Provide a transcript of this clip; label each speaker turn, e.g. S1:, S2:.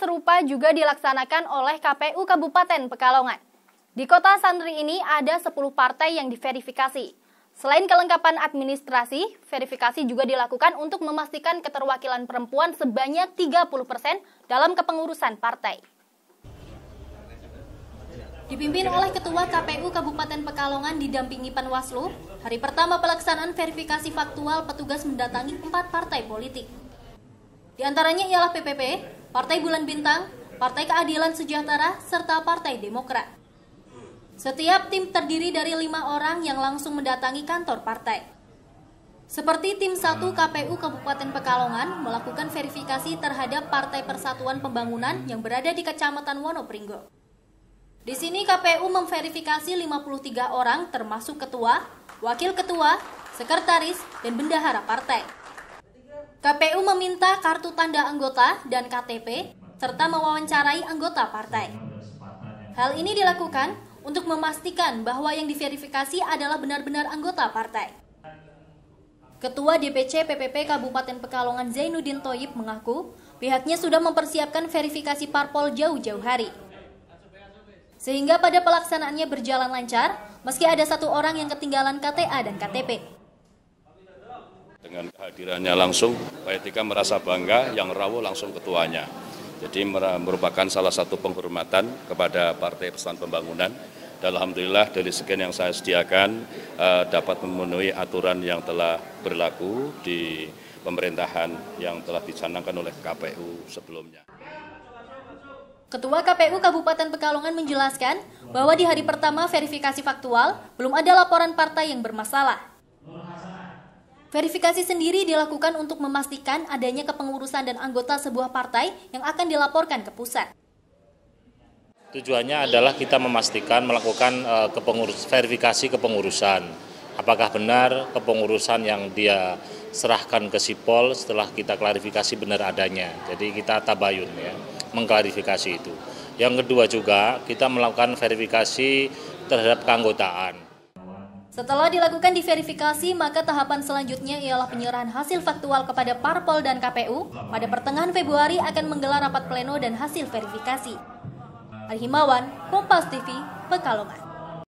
S1: serupa juga dilaksanakan oleh KPU Kabupaten Pekalongan. Di kota santri ini ada 10 partai yang diverifikasi. Selain kelengkapan administrasi, verifikasi juga dilakukan untuk memastikan keterwakilan perempuan sebanyak 30% dalam kepengurusan partai. Dipimpin oleh Ketua KPU Kabupaten Pekalongan didampingi Panwaslu, hari pertama pelaksanaan verifikasi faktual petugas mendatangi empat partai politik. Di antaranya ialah PPP, Partai Bulan Bintang, Partai Keadilan Sejahtera, serta Partai Demokrat. Setiap tim terdiri dari lima orang yang langsung mendatangi kantor partai. Seperti tim 1 KPU Kabupaten Pekalongan melakukan verifikasi terhadap Partai Persatuan Pembangunan yang berada di Kecamatan Wonopringgo. Di sini KPU memverifikasi 53 orang termasuk ketua, wakil ketua, sekretaris, dan bendahara partai. KPU meminta kartu tanda anggota dan KTP serta mewawancarai anggota partai. Hal ini dilakukan untuk memastikan bahwa yang diverifikasi adalah benar-benar anggota partai. Ketua DPC PPP Kabupaten Pekalongan Zainuddin Toyib mengaku pihaknya sudah mempersiapkan verifikasi parpol jauh-jauh hari. Sehingga pada pelaksanaannya berjalan lancar, meski ada satu orang yang ketinggalan KTA dan KTP.
S2: Dengan kehadirannya langsung, Pak Etika merasa bangga yang rawo langsung ketuanya. Jadi merupakan salah satu penghormatan kepada Partai Pesan Pembangunan dan Alhamdulillah dari sekian yang saya sediakan eh, dapat memenuhi aturan yang telah berlaku di pemerintahan yang telah dicanangkan oleh KPU sebelumnya.
S1: Ketua KPU Kabupaten Pekalongan menjelaskan bahwa di hari pertama verifikasi faktual belum ada laporan partai yang bermasalah. Verifikasi sendiri dilakukan untuk memastikan adanya kepengurusan dan anggota sebuah partai yang akan dilaporkan ke pusat.
S3: Tujuannya adalah kita memastikan melakukan eh, kepengurus, verifikasi kepengurusan. Apakah benar kepengurusan yang dia serahkan ke Sipol setelah kita klarifikasi benar adanya. Jadi kita tabayun ya, mengklarifikasi itu. Yang kedua juga kita melakukan verifikasi terhadap keanggotaan.
S1: Setelah dilakukan diverifikasi, maka tahapan selanjutnya ialah penyerahan hasil faktual kepada Parpol dan KPU. Pada pertengahan Februari akan menggelar rapat pleno dan hasil verifikasi. Arhimawan, Kompas TV, Pekalongan.